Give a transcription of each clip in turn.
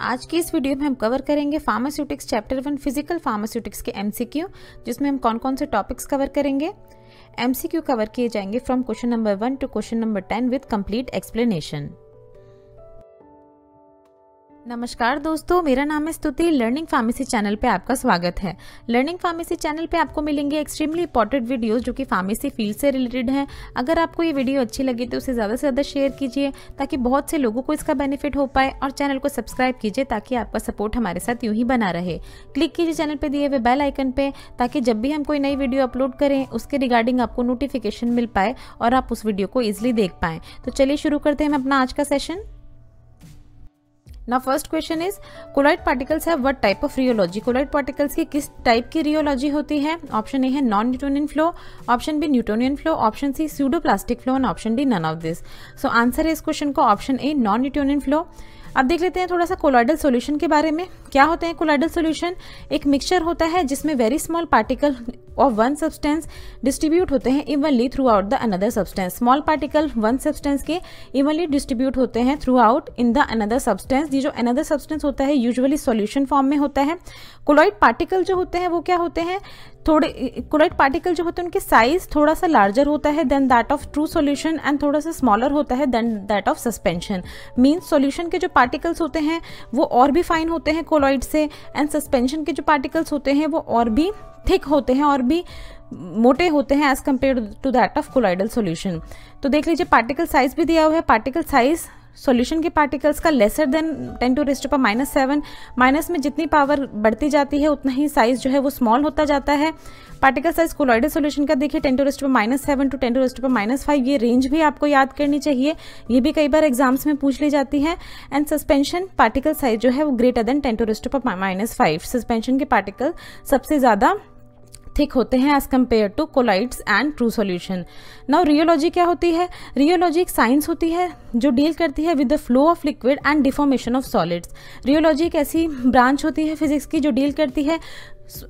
आज की इस वीडियो में हम कवर करेंगे pharmaceutics chapter one physical pharmaceutics के एमसीक्यू जिसमें हम कौन कौन से टॉपिक्स कवर करेंगे एमसीक्यू कवर किए जाएंगे from question number one to question number ten with complete explanation नमस्कार दोस्तों मेरा नाम है स्तुति लर्निंग फार्मेसी चैनल पे आपका स्वागत है लर्निंग फार्मेसी चैनल पे आपको मिलेंगे एक्सट्रीमली इंपॉर्टेंट वीडियोस जो कि फार्मेसी फील्ड से रिलेटेड हैं अगर आपको ये वीडियो अच्छी लगी तो उसे ज़्यादा से ज़्यादा शेयर कीजिए ताकि बहुत से लोगों को इसका बेनिफिट हो पाए और चैनल को सब्सक्राइब कीजिए ताकि आपका सपोर्ट हमारे साथ यूँ ही बना रहे क्लिक कीजिए चैनल पर दिए हुए बेल आइकन पर ताकि जब भी हम कोई नई वीडियो अपलोड करें उसके रिगार्डिंग आपको नोटिफिकेशन मिल पाए और आप उस वीडियो को ईजिली देख पाएँ तो चलिए शुरू करते हैं हम अपना आज का सेशन ना first question is colloid particles है what type of rheology colloid particles की किस टाइप की रियोलॉजी होती है ऑप्शन ए है non Newtonian flow option B Newtonian flow option C pseudoplastic flow and option D none of this so answer है इस question को option A non Newtonian flow अब देख लेते हैं थोड़ा सा कोलाइडल सॉल्यूशन के बारे में क्या होते हैं कोलाइडल सॉल्यूशन एक मिक्सचर होता है जिसमें very small particle of one substance distribute होते हैं evenly throughout the another substance small particle one substance के इवनली डिस्ट्रीब्यूट होते हैं throughout in the another substance ये जो अनदर सब्सटेंस होता है यूजअली सोल्यूशन फॉर्म में होता है कोलॉइड पार्टिकल जो होते हैं वो क्या होते हैं थोड़े इक्वलाइट पार्टिकल जो होते हैं उनके साइज थोड़ा सा लार्जर होता है than that of true solution and थोड़ा सा स्मॉलर होता है than that of suspension means solution के जो पार्टिकल्स होते हैं वो और भी फाइन होते हैं कोलॉइड से एंड सस्पेंशन के जो पार्टिकल्स होते हैं वो और भी थिक होते हैं और भी मोटे होते हैं as compare to that of colloidal solution तो देख लीजिए पार्टिकल साइज भी दिया हुआ है पार्टिकल साइज सॉल्यूशन के पार्टिकल्स का lesser than ten to rest पर माइनस सेवन माइनस में जितनी पावर बढ़ती जाती है उतना ही साइज जो है वो स्मॉल होता जाता है पार्टिकल साइज कोलॉइडल सॉल्यूशन का देखिए टेन टू रेस्ट पर minus seven to ten to rest पर माइनस फाइव ये रेंज भी आपको याद करनी चाहिए ये भी कई बार एग्जाम्स में पूछ ली जाती है एंड सस्पेंशन पार्टिकल साइज जो है वो greater than ten to rest पर माइनस फाइव सस्पेंशन के पार्टिकल सबसे ज़्यादा थिक होते हैं as compare to colloids and true solution now rheology क्या होती है रियोलॉजी एक साइंस होती है जो डील करती है with the flow of liquid and deformation of solids rheology एक ऐसी ब्रांच होती है फिजिक्स की जो डील करती है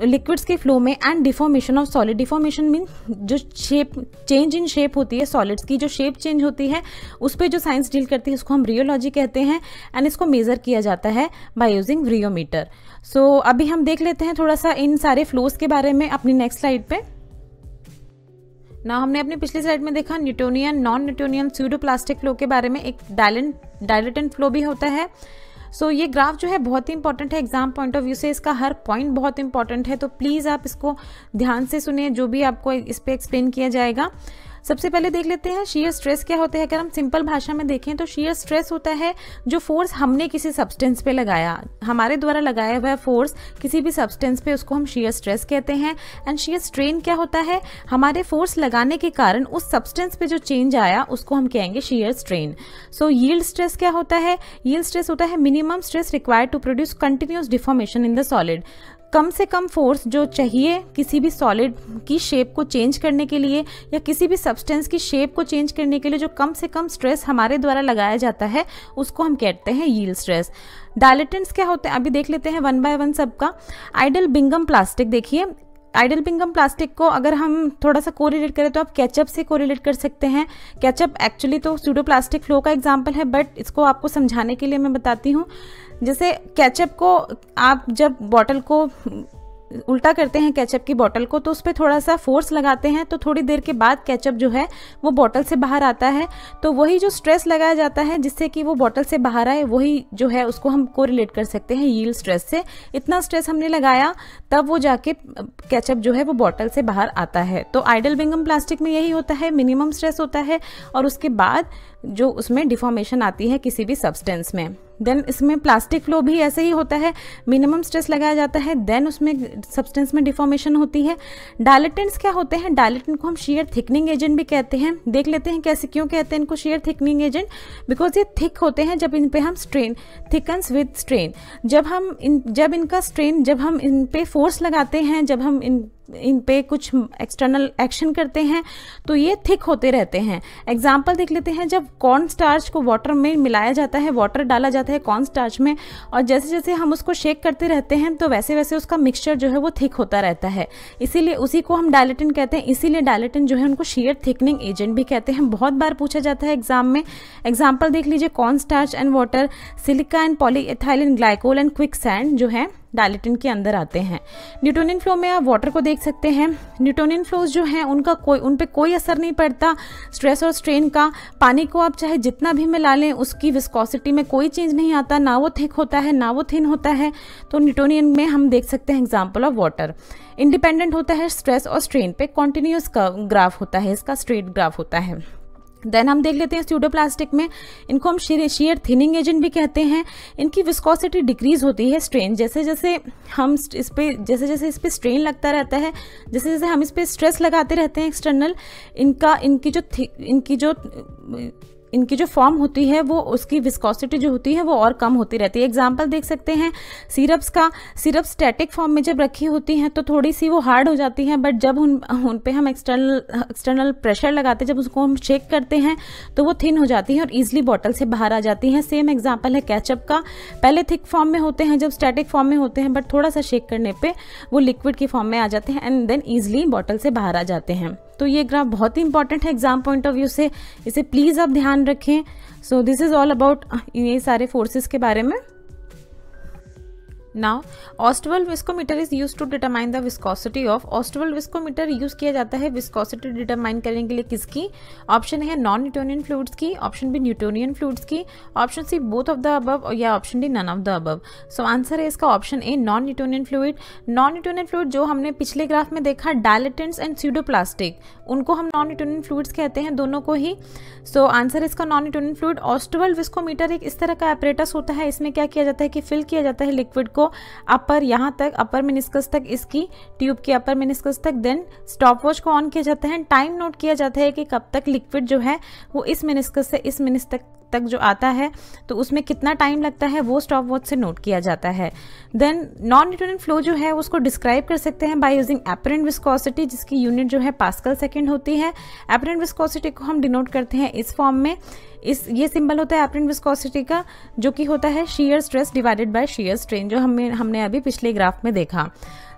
लिक्विड्स के फ्लो में and deformation of solid deformation mean जो शेप चेंज इन शेप होती है सॉलिड्स की जो शेप चेंज होती है उस पर जो साइंस डील करती है उसको हम रियोलॉजी कहते हैं एंड इसको मेज़र किया जाता है बाय यूजिंग रियोमीटर सो अभी हम देख लेते हैं थोड़ा सा इन सारे फ्लोज के बारे में अपनी नेक्स्ट स्लाइड पर ना हमने अपने पिछली स्लाइड में देखा Newtonian non Newtonian pseudo plastic flow के बारे में एक डायलेंट डायलेटेंट फ्लो भी होता है सो so, ये ग्राफ जो है बहुत ही इंपॉर्टेंट है एग्जाम पॉइंट ऑफ व्यू से इसका हर पॉइंट बहुत इंपॉर्टेंट है तो प्लीज़ आप इसको ध्यान से सुने जो भी आपको इस पर एक्सप्लेन किया जाएगा सबसे पहले देख लेते हैं शीयर स्ट्रेस क्या होता है अगर हम सिंपल भाषा में देखें तो शीयर स्ट्रेस होता है जो फोर्स हमने किसी सब्सटेंस पे लगाया हमारे द्वारा लगाया हुआ फोर्स किसी भी सब्सटेंस पे उसको हम शीयर स्ट्रेस कहते हैं एंड शीयर स्ट्रेन क्या होता है हमारे फोर्स लगाने के कारण उस सब्सटेंस पे जो चेंज आया उसको हम कहेंगे shear strain so yield stress क्या होता है यील्ड स्ट्रेस होता है minimum stress required to produce continuous deformation in the solid कम से कम फोर्स जो चाहिए किसी भी सॉलिड की शेप को चेंज करने के लिए या किसी भी सब्सटेंस की शेप को चेंज करने के लिए जो कम से कम स्ट्रेस हमारे द्वारा लगाया जाता है उसको हम कहते हैं यील स्ट्रेस डायलेटेंट्स क्या होते हैं अभी देख लेते हैं वन बाय वन सबका आइडल बिंगम प्लास्टिक देखिए आइडल बिंगम प्लास्टिक को अगर हम थोड़ा सा कोरिलेट करें तो आप कैचअप से कोरिलेट कर सकते हैं कैचअप एक्चुअली तो स्टूडो प्लास्टिक फ्लो का एग्जाम्पल है बट इसको आपको समझाने के लिए मैं बताती हूँ जैसे कैचअप को आप जब बॉटल को उल्टा करते हैं कैचअप की बॉटल को तो उस पर थोड़ा सा फोर्स लगाते हैं तो थोड़ी देर के बाद कैचअप जो है वो बॉटल से बाहर आता है तो वही जो स्ट्रेस लगाया जाता है जिससे कि वो बॉटल से बाहर आए वही जो है उसको हम को रिलेट कर सकते हैं यील स्ट्रेस से इतना स्ट्रेस हमने लगाया तब वो जाके कैचअप जो है वो बॉटल से बाहर आता है तो आइडल बिंगम प्लास्टिक में यही होता है मिनिमम स्ट्रेस होता है और उसके बाद जो उसमें डिफॉर्मेशन आती है किसी भी सब्सटेंस में देन इसमें प्लास्टिक फ्लो भी ऐसे ही होता है मिनिमम स्ट्रेस लगाया जाता है देन उसमें सब्सटेंस में डिफॉर्मेशन होती है डायलेटेंट्स क्या होते हैं डायलेटेंट को हम शेयर थिकनिंग एजेंट भी कहते हैं देख लेते हैं कैसे क्यों कहते हैं इनको शेयर थिकनिंग एजेंट बिकॉज ये थिक होते हैं जब इन पर हम स्ट्रेन थिकन्स विद स्ट्रेन जब हम इन जब इनका स्ट्रेन जब हम इन पर फोर्स लगाते हैं जब हम इन इन पे कुछ एक्सटर्नल एक्शन करते हैं तो ये थिक होते रहते हैं एग्जाम्पल देख लेते हैं जब कॉर्न स्टार्च को वाटर में मिलाया जाता है वाटर डाला जाता है कॉर्न स्टार्च में और जैसे जैसे हम उसको शेक करते रहते हैं तो वैसे वैसे उसका मिक्सचर जो है वो थिक होता रहता है इसीलिए उसी को हम डायलेटिन कहते हैं इसीलिए डायलेटिन जो है उनको शेयर थिकनिंग एजेंट भी कहते हैं बहुत बार पूछा जाता है एग्जाम में एग्जाम्पल देख लीजिए corn starch and water silica and polyethylene glycol and quick sand जो है डायलिटिन के अंदर आते हैं न्यूटोनियन फ्लो में आप वाटर को देख सकते हैं न्यूटोनियन फ्लोज जो हैं उनका कोई उन पर कोई असर नहीं पड़ता स्ट्रेस और स्ट्रेन का पानी को आप चाहे जितना भी मिला लें उसकी विस्कोसिटी में कोई चेंज नहीं आता ना वो थिक होता है ना वो थिन होता है तो न्यूटोनियन में हम देख सकते हैं एग्जाम्पल ऑफ वाटर इंडिपेंडेंट होता है स्ट्रेस और स्ट्रेन पे कॉन्टिन्यूस ग्राफ होता है इसका स्ट्रेट ग्राफ होता है देन हम देख लेते हैं प्लास्टिक में इनको हम शेयर थिनिंग एजेंट भी कहते हैं इनकी विस्कोसिटी डिक्रीज होती है स्ट्रेन जैसे जैसे हम इस पर जैसे जैसे इस पर स्ट्रेन लगता रहता है जैसे जैसे हम इस पर स्ट्रेस लगाते रहते हैं एक्सटर्नल इनका इनकी जो इनकी जो इनकी जो फॉर्म होती है वो उसकी विस्कोसिटी जो होती है वो और कम होती रहती है एग्जाम्पल देख सकते हैं सिरप्स का सिरप स्टैटिक फॉर्म में जब रखी होती हैं तो थोड़ी सी वो हार्ड हो जाती हैं बट जब उन उन पर हम एक्सटर्नल एक्सटर्नल प्रेशर लगाते हैं जब उसको हम शेक करते हैं तो वो थिन हो जाती हैं और ईजिली बॉटल से बाहर आ जाती हैं सेम एग्जाम्पल है कैचअप का पहले थिक फॉर्म में होते हैं जब स्टैटिक फॉर्म में होते हैं बट थोड़ा सा शेक करने पर वो लिक्विड की फॉर्म में आ जाते हैं एंड देन ईजिली बॉटल से बाहर आ जाते हैं तो ये ग्राफ बहुत ही इंपॉर्टेंट है एग्जाम पॉइंट ऑफ व्यू से इसे प्लीज़ आप ध्यान रखें so this is all about ये सारे फोर्सेस के बारे में now Ostwald viscometer is use to determine the viscosity of Ostwald viscometer use किया जाता है विस्कोसिटी डिटरमाइन करने के लिए किसकी ऑप्शन है नॉन न्यूटोनियन फ्लूड्स की ऑप्शन बी न्यूटोनियन फ्लूड्स की option C both of the above या option D none of the above so answer है इसका option A non Newtonian fluid non Newtonian fluid जो हमने पिछले ग्राफ में देखा डायलेटेंट्स एंड सीडोप्लास्टिक उनको हम नॉन न्यूटोनियन फ्लूड्स कहते हैं दोनों को ही सो आंसर इसका non Newtonian fluid Ostwald viscometer एक इस तरह का एपरेटस होता है इसमें क्या किया जाता है कि फिल किया जाता है लिक्विड को अपर यहाँ तक अपर मिनिस्कस तक इसकी ट्यूब के अपर मिनिस्कस तक देन स्टॉप वॉच को ऑन किया जाता है टाइम नोट किया जाता है कि कब तक लिक्विड जो है वो इस मिनिस्कस से इस मिनिस्क तक जो आता है तो उसमें कितना टाइम लगता है वो स्टॉप वॉच से नोट किया जाता है देन नॉन न्यूटोरियन फ्लो जो है उसको डिस्क्राइब कर सकते हैं बाय यूजिंग एपरेंट विस्कोसिटी जिसकी यूनिट जो है पास्कल सेकेंड होती है एपरेंट विस्कोसिटी को हम डिनोट करते हैं इस फॉर्म में इस ये सिंबल होता है एपरेंट विस्कोसिटी का जो कि होता है shear stress divided by shear strain जो हमने हमने अभी पिछले ग्राफ में देखा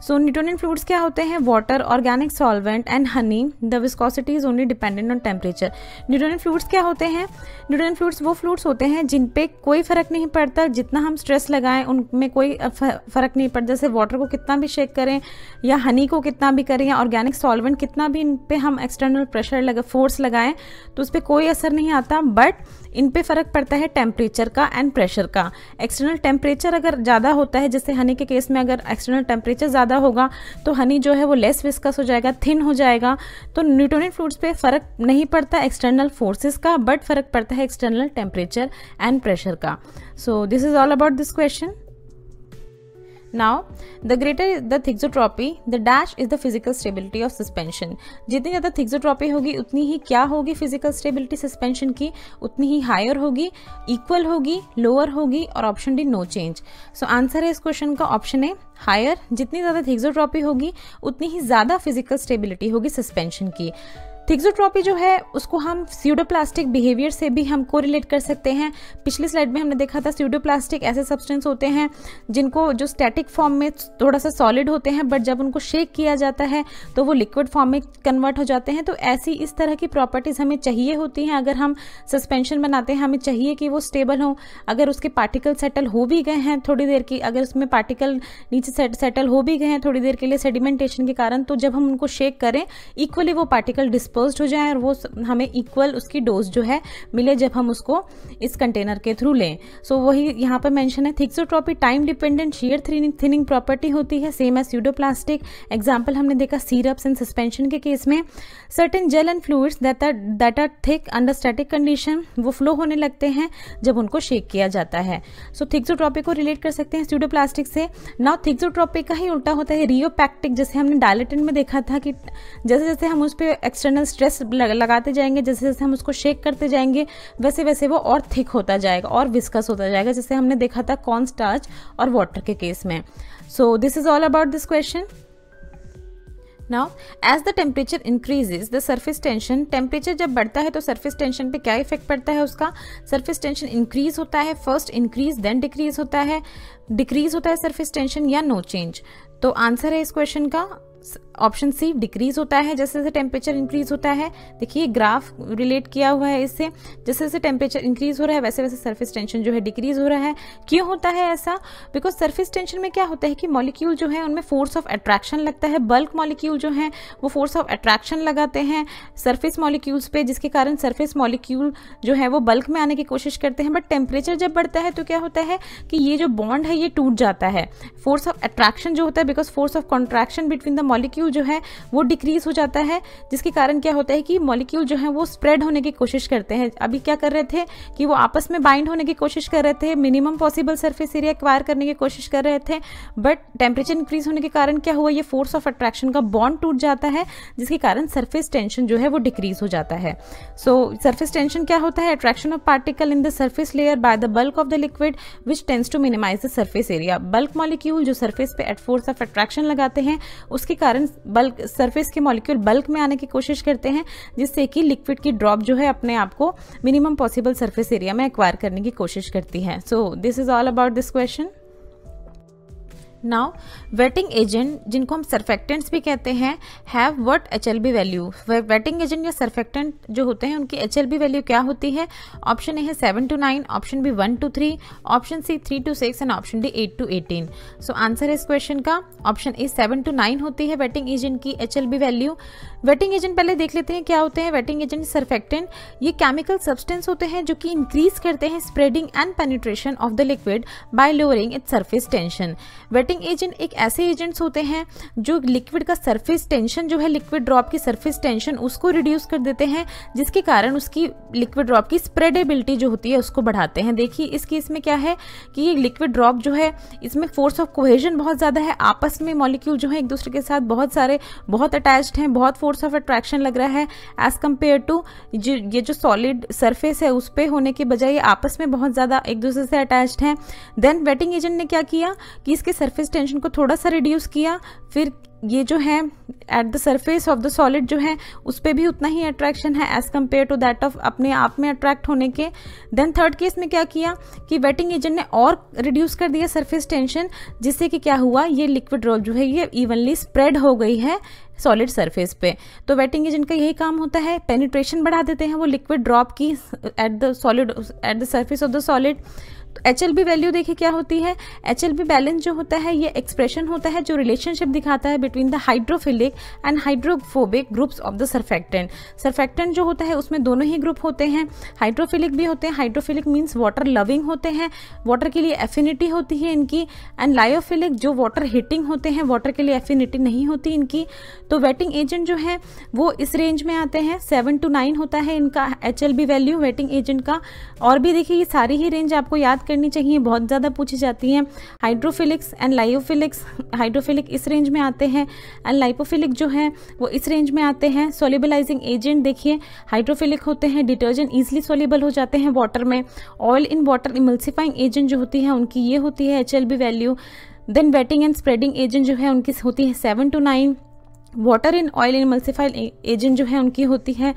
सो न्यूटोनियन फ्लूड्स क्या होते हैं water organic solvent and honey the viscosity is only dependent on temperature Newtonian fluids क्या होते हैं न्यूटोनियन फ्लूड्स वो फ्लूड्स होते हैं जिन पे कोई फ़र्क नहीं पड़ता जितना हम स्ट्रेस लगाएं उनमें कोई फ़र्क नहीं पड़ता जैसे वाटर को कितना भी शेक करें या हनी को कितना भी करें या ऑर्गेनिक सॉल्वेंट कितना भी इन पर हम एक्सटर्नल प्रेशर लगा फोर्स लगाएं तो उस पर कोई असर नहीं आता बट इन पे फ़र्क पड़ता है टेम्परेचर का एंड प्रेशर का एक्सटर्नल टेम्परेचर अगर ज़्यादा होता है जैसे हनी के केस में अगर एक्सटर्नल टेम्परेचर ज़्यादा ज़्यादा होगा तो हनी जो है वो लेस विस्कस हो जाएगा थिन हो जाएगा तो न्यूटोनियन फ्रूट्स पे फ़र्क नहीं पड़ता एक्सटर्नल फोर्सेस का बट फ़र्क पड़ता है एक्सटर्नल टेम्परेचर एंड प्रेशर का so this is all about this question now the greater the thixotropy the dash is the physical stability of suspension जितनी ज़्यादा थिक्सोट्रॉपी होगी उतनी ही क्या होगी फिजिकल स्टेबिलिटी सस्पेंशन की उतनी ही हायर होगी इक्वल होगी लोअर होगी और option D no change so answer है इस क्वेश्चन का ऑप्शन है हायर जितनी ज़्यादा थिक्सोट्रॉपी होगी उतनी ही ज़्यादा फिजिकल स्टेबिलिटी होगी सस्पेंशन की थिक्सोट्रॉपी जो है उसको हम सीडोप्लास्टिक बिहेवियर से भी हम कोरिलेट कर सकते हैं पिछली स्लाइड में हमने देखा था सीडोप्लास्टिक ऐसे सब्सटेंस होते हैं जिनको जो स्टैटिक फॉर्म में थोड़ा सा सॉलिड होते हैं बट जब उनको शेक किया जाता है तो वो लिक्विड फॉर्म में कन्वर्ट हो जाते हैं तो ऐसी इस तरह की प्रॉपर्टीज़ हमें चाहिए होती हैं अगर हम सस्पेंशन बनाते हैं हमें चाहिए कि वो स्टेबल हों अगर उसके पार्टिकल सेटल हो भी गए हैं थोड़ी देर की अगर उसमें पार्टिकल नीचे सेटल हो भी गए हैं थोड़ी देर के लिए सेडिमेंटेशन के कारण तो जब हम उनको शेक करें इक्वली वो पार्टिकल डिस्पोज डिस्पर्स हो जाए और वो हमें इक्वल उसकी डोज जो है मिले जब हम उसको इस कंटेनर के थ्रू लें सो so, वही यहाँ पर मैंशन है thixotropy time dependent shear thinning property होती है सेम एज सीडोप्लास्टिक एग्जाम्पल हमने देखा सीरप्स एंड सस्पेंशन के केस में certain gel and fluids that are that are thick under static condition वो फ्लो होने लगते हैं जब उनको शेक किया जाता है सो so, थिक्सोट्रॉपी को रिलेट कर सकते हैं सीडोप्लास्टिक से नाउ थिक्सोट्रॉपी का ही उल्टा होता है रियोपैक्टिक जैसे हमने डायलेटिन में देखा था कि जैसे जैसे हम उस पर एक्सटर्नल स्ट्रेस लगाते जाएंगे जैसे जैसे हम उसको शेक करते जाएंगे वैसे वैसे वो और थिक होता जाएगा और विस्कस होता जाएगा जैसे हमने देखा था कॉर्न स्टार्च और वाटर के केस में so this is all about this question now as the temperature increases the surface tension temperature जब बढ़ता है तो सर्फिस टेंशन पे क्या इफेक्ट पड़ता है उसका सर्फिस टेंशन इंक्रीज होता है फर्स्ट इंक्रीज देन डिक्रीज होता है डिक्रीज होता है सर्फिस टेंशन या नो चेंज तो आंसर है इस क्वेश्चन का ऑप्शन सी डिक्रीज होता है जैसे जैसे टेम्परेचर इंक्रीज होता है देखिए ग्राफ रिलेट किया हुआ है इससे जैसे जैसे टेम्परेचर इंक्रीज हो रहा है वैसे वैसे सरफेस टेंशन जो है डिक्रीज हो रहा है क्यों होता है ऐसा बिकॉज सरफेस टेंशन में क्या होता है कि मॉलिक्यूल जो है उनमें फोर्स ऑफ अट्रैक्शन लगता है बल्क मॉलिक्यूल जो है वो फोर्स ऑफ अट्रैक्शन लगाते हैं सर्फेस मॉलिक्यूल्स पे जिसके कारण सर्फेस मॉलिक्यूल जो है वो बल्क में आने की कोशिश करते हैं बट टेम्परेचर जब बढ़ता है तो क्या होता है कि ये जो बॉन्ड है ये टूट जाता है फोर्स ऑफ अट्रैक्शन जो होता है because force of contraction between the molecule जो है वो डिक्रीज हो जाता है जिसके कारण क्या होता है कि मॉलिक्यूल जो है वो स्प्रेड होने की कोशिश करते हैं अभी क्या कर रहे थे कि वो आपस में बाइंड होने की कोशिश कर रहे थे minimum possible surface area acquire करने की कोशिश कर रहे थे बट टेम्परेचर इंक्रीज होने के कारण क्या हुआ ये फोर्स ऑफ अट्रैक्शन का बॉन्ड टूट जाता है जिसके कारण सर्फेस टेंशन जो है वो डिक्रीज हो जाता है सो सर्फेस टेंशन क्या होता है attraction of particle in the surface layer by the bulk of the liquid which tends to minimise the surface area bulk molecule जो सर्फेस पे एट फोर्स ऑफ अट्रैक्शन लगाते हैं उसके कारण बल्क सरफेस के मॉलिक्यूल बल्क में आने की कोशिश करते हैं जिससे कि लिक्विड की ड्रॉप जो है अपने आप को मिनिमम पॉसिबल सरफेस एरिया में एक्वायर करने की कोशिश करती है so this is all about this question now wetting agent जिनको हम सर्फेक्टेंट्स भी कहते हैं have what H L B value wetting agent या सरफेक्टेंट जो होते हैं उनकी एच एल बी वैल्यू क्या होती है ऑप्शन ए है seven to nine option B one to three option C three to six and option D eight to eighteen so answer है इस क्वेश्चन का option A seven to nine होती है wetting agent की H L B value wetting agent पहले देख लेते हैं क्या होते हैं वेटिंग एजेंट सरफेक्टेंट ये केमिकल सब्सटेंस होते हैं जो कि इंक्रीज करते हैं spreading and penetration of the liquid by lowering its surface tension wetting cutting agent एक ऐसे एजेंट्स होते हैं जो लिक्विड का सरफेस टेंशन जो है लिक्विड ड्रॉप की सरफेस टेंशन उसको रिड्यूस कर देते हैं जिसके कारण उसकी लिक्विड ड्रॉप की स्प्रेडेबिलिटी जो होती है उसको बढ़ाते हैं देखिए इस केस में क्या है कि ये लिक्विड ड्रॉप जो है इसमें फोर्स ऑफ कोहेजन बहुत ज़्यादा है आपस में मॉलिक्यूल जो है एक दूसरे के साथ बहुत सारे बहुत अटैच्ड हैं बहुत फोर्स ऑफ अट्रैक्शन लग रहा है एज़ कम्पेयर टू ये जो सॉलिड सरफेस है उस पर होने के बजाय आपस में बहुत ज़्यादा एक दूसरे से अटैच्ड हैं देन वेटिंग एजेंट ने क्या किया कि इसके सरफेस सरफेस टेंशन को थोड़ा सा रिड्यूस किया फिर ये जो है at the surface of the solid जो है उस पर भी उतना ही अट्रैक्शन है as compare to that of अपने आप में अट्रैक्ट होने के देन थर्ड केस में क्या किया कि वेटिंग एजेंट ने और रिड्यूस कर दिया सरफेस टेंशन जिससे कि क्या हुआ ये लिक्विड ड्रॉप जो है ये इवनली स्प्रेड हो गई है सॉलिड सरफेस पे तो वेटिंग एजेंट का यही काम होता है पेनिट्रेशन बढ़ा देते हैं वो लिक्विड ड्रॉप की at the solid at the surface of the solid तो एच एल बी वैल्यू देखिए क्या होती है एच एल बी बैलेंस जो होता है ये एक्सप्रेशन होता है जो रिलेशनशिप दिखाता है between the hydrophilic and hydrophobic groups of the surfactant surfactant जो होता है उसमें दोनों ही ग्रुप होते हैं हाइड्रोफिलिक भी होते हैं हाइड्रोफिलिक मीन्स वाटर लविंग होते हैं वाटर के लिए एफिनिटी होती है इनकी एंड लायोफिलिक जो वाटर हीटिंग होते हैं वाटर के लिए एफिनिटी नहीं होती इनकी तो वेटिंग एजेंट जो है वो इस रेंज में आते हैं सेवन टू नाइन होता है इनका H L B value wetting agent का और भी देखिए ये सारी ही रेंज आपको याद बात करनी चाहिए बहुत ज़्यादा पूछी जाती हैं हाइड्रोफिलिक्स एंड लाइफोफिलिक्स हाइड्रोफिलिक इस रेंज में आते हैं एंड लाइपोफिलिक जो है वो इस रेंज में आते हैं सोलिबलाइजिंग एजेंट देखिए हाइड्रोफिलिक होते हैं डिटर्जेंट ईजिली सोलिबल हो जाते हैं वाटर में oil in water emulsifying agent जो होती है उनकी ये होती है H value then wetting and spreading agent जो है उनकी होती है seven to nine water in oil in emulsifying agent जो है उनकी होती है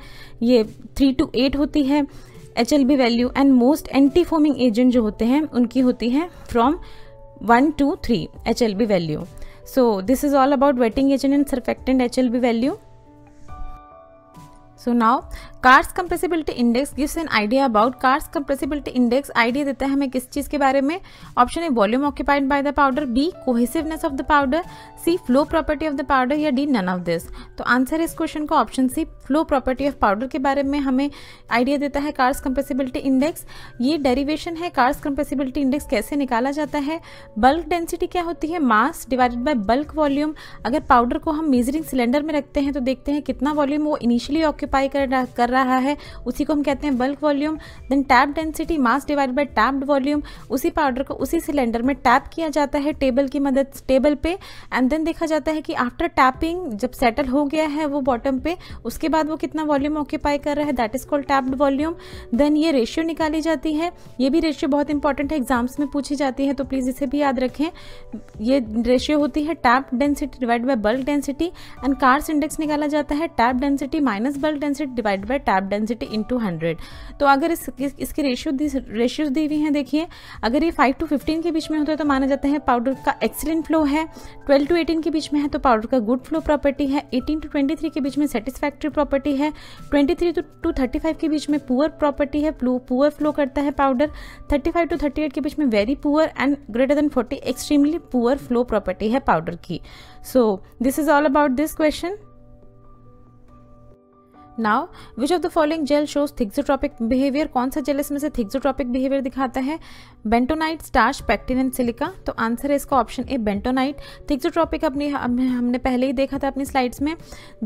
ये थ्री टू एट होती है H L B value and most anti foaming agent जो होते हैं उनकी होती है from one to three H L B value so this is all about wetting agent and surfactant H L B value so now Carr's compressibility index gives an idea about Carr's compressibility index idea देता है हमें किस चीज़ के बारे में option A volume occupied by the powder B cohesiveness of the powder C flow property of the powder या D none of this तो आंसर इस क्वेश्चन को option C flow property of powder के बारे में हमें आइडिया देता है कार्स कंप्रेसिबिलिटी इंडेक्स ये डेरिवेशन है कार्स कंप्रेसिबिलिटी इंडेक्स कैसे निकाला जाता है बल्क डेंसिटी क्या होती है mass divided by bulk volume अगर पाउडर को हम मेजरिंग सिलेंडर में रखते हैं तो देखते हैं कितना वॉल्यूम वो इनिशियली ऑक्यूपाई कर रहा है उसी को हम कहते हैं bulk volume then tap density mass divide by tapped volume उसी पाउडर को उसी सिलेंडर में टैप किया जाता है टेबल की मदद टेबल पे एंड देन देखा जाता है कि आफ्टर टैपिंग जब सेटल हो गया है वो बॉटम पे उसके बाद वो कितना वॉल्यूम ऑक्यूपाई कर रहा है that is called tapped volume then ये रेशियो निकाली जाती है ये भी रेशियो बहुत इंपॉर्टेंट है एग्जाम्स में पूछी जाती है तो प्लीज़ इसे भी याद रखें ये रेशियो होती है tap density divide by bulk density and Carr's index निकाला जाता है tap density minus bulk density divide by tap density into hundred तो अगर इस, इस इसके रेशियो दी रेशियोज दी हुई हैं देखिए अगर ये फाइव टू फिफ्टीन के बीच में होता है तो माना जाता है पाउडर का एक्सीलेंट फ्लो है ट्वेल्व टू एटीन के बीच में है तो पाउडर का गुड फ्लो प्रॉपर्टी है एटीन टू ट्वेंटी थ्री के बीच में सेटिस्फैक्ट्री प्रॉपर्टी है twenty three to thirty five के बीच में पुअर प्रॉपर्टी है पुअर फ्लो करता है powder thirty five to thirty eight के बीच में very poor and greater than forty extremely poor flow property है पाउडर की so this is all about this question now which of the following gel shows thixotropic behaviour कौन सा gel इसमें से thixotropic behaviour दिखाता है bentonite starch pectin and silica तो answer है इसका ऑप्शन ए बेंटोनाइट थिक्सोट्रॉपिक अपनी हमने पहले ही देखा था अपनी स्लाइड्स में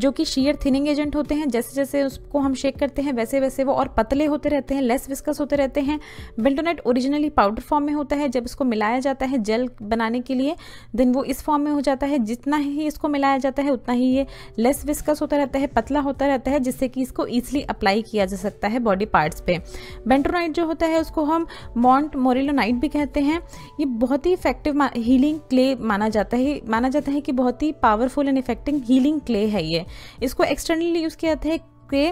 जो कि शीयर थिनिंग एजेंट होते हैं जैसे जैसे उसको हम शेक करते हैं वैसे वैसे वो और पतले होते रहते हैं लेस विस्कस होते रहते हैं बेंटोनाइट ओरिजिनली पाउडर फॉर्म में होता है जब इसको मिलाया जाता है जेल बनाने के लिए देन वो इस फॉर्म में हो जाता है जितना ही इसको मिलाया जाता है उतना ही ये लेस विस्कस होता रहता है पतला होता रहता है जिस जिससे कि इसको ईजिली अप्लाई किया जा सकता है बॉडी पार्ट्स पे बेंटोनाइट जो होता है उसको हम मॉन्ट मोरिलोनाइट भी कहते हैं ये बहुत ही इफेक्टिव हीलिंग क्ले माना जाता है माना जाता है कि बहुत ही powerful and effective healing clay है ये इसको एक्सटर्नली यूज़ किया जाता है के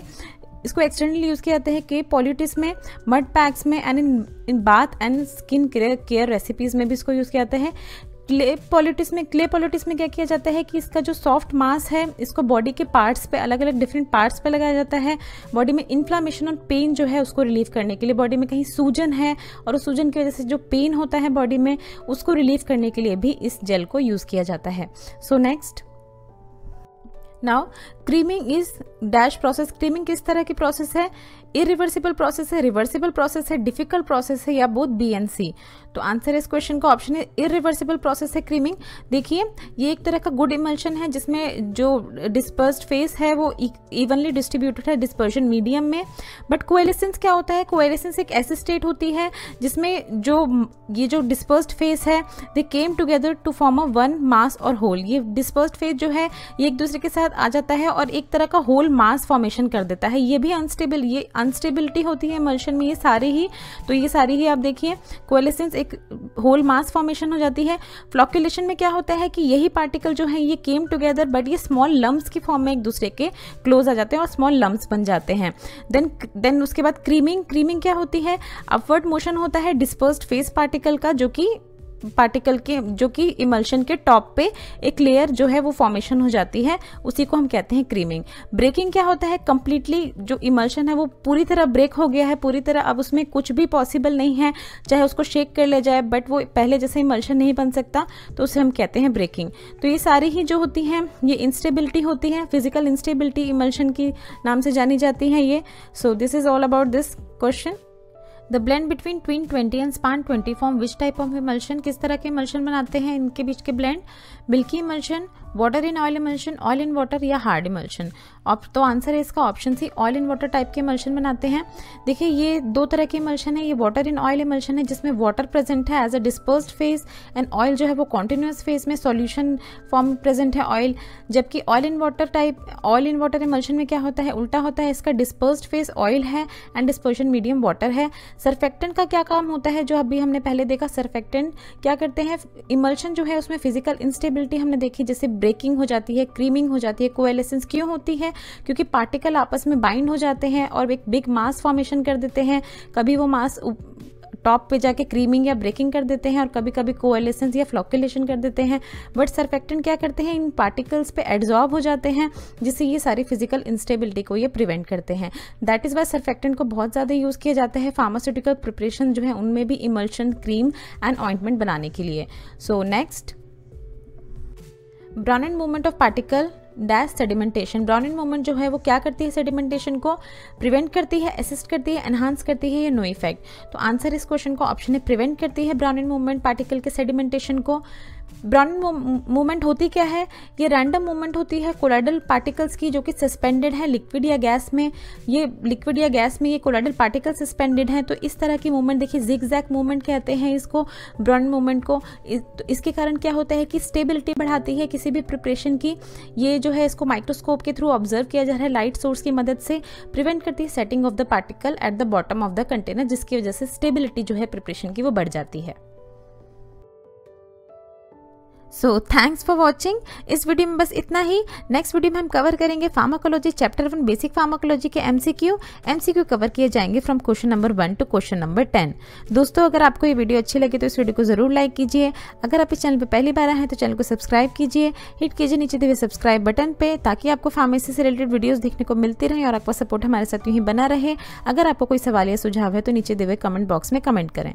इसको एक्सटर्नली यूज़ किया जाता है के पॉलिटिक्स में मड पैक्स में and in in bath and skin care recipes में भी इसको यूज़ किया जाता है क्ले पॉलिटिक्स में क्ले पॉलिटिक्स में क्या किया जाता है कि इसका जो सॉफ्ट मास है इसको बॉडी के पार्ट्स पे अलग अलग डिफरेंट पार्ट्स पे लगाया जाता है बॉडी में इन्फ्लामेशन और पेन जो है उसको रिलीव करने के लिए बॉडी में कहीं सूजन है और उस सूजन की वजह से जो पेन होता है बॉडी में उसको रिलीव करने के लिए भी इस जेल को यूज़ किया जाता है so so next now creaming is dash process creaming किस तरह की प्रोसेस है इरिवर्सिबल प्रोसेस है रिवर्सिबल प्रोसेस है डिफिकल्ट प्रोसेस है या बोथ बी एंड सी तो आंसर इस क्वेश्चन का ऑप्शन है इरिवर्सिबल प्रोसेस है क्रीमिंग देखिए ये एक तरह का गुड इमल्शन है जिसमें जो डिस्पर्स फेस है वो इवनली e- डिस्ट्रीब्यूटेड है डिस्पर्शन मीडियम में बट कोएलिसेंस क्या होता है कोएलिसेंस एक ऐसी स्टेट होती है जिसमें जो ये जो डिस्पर्स फेस है they came together to form a one mass और होल ये डिस्पर्स फेस जो है ये एक दूसरे के साथ साथ आ जाता है और एक तरह का होल मास फॉर्मेशन कर देता है ये भी अनस्टेबल ये अनस्टेबिलिटी होती है मर्शन में ये सारे ही तो ये सारी ही आप देखिए कोलेसेंस एक होल मास फॉर्मेशन हो जाती है फ्लॉक्यूलेशन में क्या होता है कि यही पार्टिकल जो है ये केम टुगेदर बट ये स्मॉल लम्ब्स की फॉर्म में एक दूसरे के क्लोज आ जाते हैं और स्मॉल लम्ब्स बन जाते हैं देन देन उसके बाद क्रीमिंग क्रीमिंग क्या होती है अपवर्ड मोशन होता है डिस्पर्स्ड फेस पार्टिकल का जो कि पार्टिकल के जो कि इमल्शन के टॉप पे एक लेयर जो है वो फॉर्मेशन हो जाती है उसी को हम कहते हैं क्रीमिंग ब्रेकिंग क्या होता है कम्प्लीटली जो इमल्शन है वो पूरी तरह ब्रेक हो गया है पूरी तरह अब उसमें कुछ भी पॉसिबल नहीं है चाहे उसको शेक कर लिया जाए बट वो पहले जैसे इमल्शन नहीं बन सकता तो उसे हम कहते हैं ब्रेकिंग तो ये सारी ही जो होती हैं ये इंस्टेबिलिटी होती है फिजिकल इंस्टेबिलिटी इमल्शन की नाम से जानी जाती है ये so this is all about this question the blend between tween twenty and span twenty form which type of emulsion किस तरह के इमल्शन बनाते हैं इनके बीच के blend milky emulsion water in oil emulsion oil in water या hard emulsion तो आंसर है इसका option C oil in water type के इमल्शन बनाते हैं देखिए ये दो तरह के इमल्शन है ये वाटर इन ऑयल इमल्शन है जिसमें वाटर प्रेजेंट है as a disperse phase and oil जो है वो कॉन्टिन्यूस फेज में सॉल्यूशन फॉर्म प्रेजेंट है ऑयल जबकि oil in water type oil in water emulsion में क्या होता है उल्टा होता है इसका डिस्पर्स फेज ऑयल है एंड डिस्पर्शन मीडियम वाटर है सरफेक्टेंट का क्या काम होता है जो अभी हमने पहले देखा सरफेक्टेंट क्या करते हैं इमल्शन जो है उसमें फिजिकल इंस्टेबिलिटी हमने देखी जैसे ब्रेकिंग हो जाती है क्रीमिंग हो जाती है कोएलेसेंस क्यों होती है क्योंकि पार्टिकल आपस में बाइंड हो जाते हैं और एक बिग मास फॉर्मेशन कर देते हैं कभी वो मास टॉप पे जाके क्रीमिंग या ब्रेकिंग कर देते हैं और कभी कभी कोएलेसेंस या फ्लॉकुलेशन कर देते हैं बट सरफेक्टेंट क्या करते हैं इन पार्टिकल्स पे एड्जॉर्ब हो जाते हैं जिससे ये सारी फिजिकल इंस्टेबिलिटी को ये प्रिवेंट करते हैं दैट इज़ वाई सरफेक्टेंट को बहुत ज़्यादा यूज़ किया जाता है फार्मास्यूटिकल प्रिपरेशन जो है उनमें भी इमल्शन क्रीम एंड ऑइंटमेंट बनाने के लिए so so, next brown movement of particle dash sedimentation brown movement जो है वो क्या करती है सेडिमेंटेशन को प्रिवेंट करती है असिस्ट करती है एनहांस करती है या नो इफेक्ट तो आंसर इस क्वेश्चन को ऑप्शन है प्रिवेंट करती है ब्राउन मूवमेंट पार्टिकल के सेडिमेंटेशन को ब्राउन मूवमेंट होती क्या है ये रैंडम मूवमेंट होती है कोलाइडल पार्टिकल्स की जो कि सस्पेंडेड है लिक्विड या गैस में ये लिक्विड या गैस में ये कोलाइडल पार्टिकल सस्पेंडेड हैं तो इस तरह की मूवमेंट देखिए जिग जैक मूवमेंट कहते हैं इसको ब्राउन मूवमेंट को इस, तो इसके कारण क्या होता है कि स्टेबिलिटी बढ़ाती है किसी भी प्रिपरेशन की ये जो है इसको माइक्रोस्कोप के थ्रू ऑब्जर्व किया जा रहा है लाइट सोर्स की मदद से प्रिवेंट करती है setting of the particle at the bottom of the container जिसकी वजह से स्टेबिलिटी जो है प्रिपरेशन की वो बढ़ जाती है सो थैंक्स फॉर वॉचिंग इस वीडियो में बस इतना ही नेक्स्ट वीडियो में हम कवर करेंगे pharmacology chapter one basic pharmacology के एमसीक्यू एमसीक्यू कवर किए जाएंगे from question number one to question number ten दोस्तों अगर आपको ये वीडियो अच्छी लगी तो इस वीडियो को ज़रूर लाइक कीजिए अगर आप इस चैनल पर पहली बार आए हैं तो चैनल को सब्सक्राइब कीजिए हिट कीजिए नीचे दिए सब्सक्राइब बटन पर ताकि आपको फार्मेसी से रिलेटेड वीडियोज़ देखने को मिलती रहे और आपका सपोर्ट हमारे साथ यूँ ही बना रहे अगर आपको कोई सवाल या सुझाव है तो नीचे दिए कमेंट बॉक्स में कमेंट करें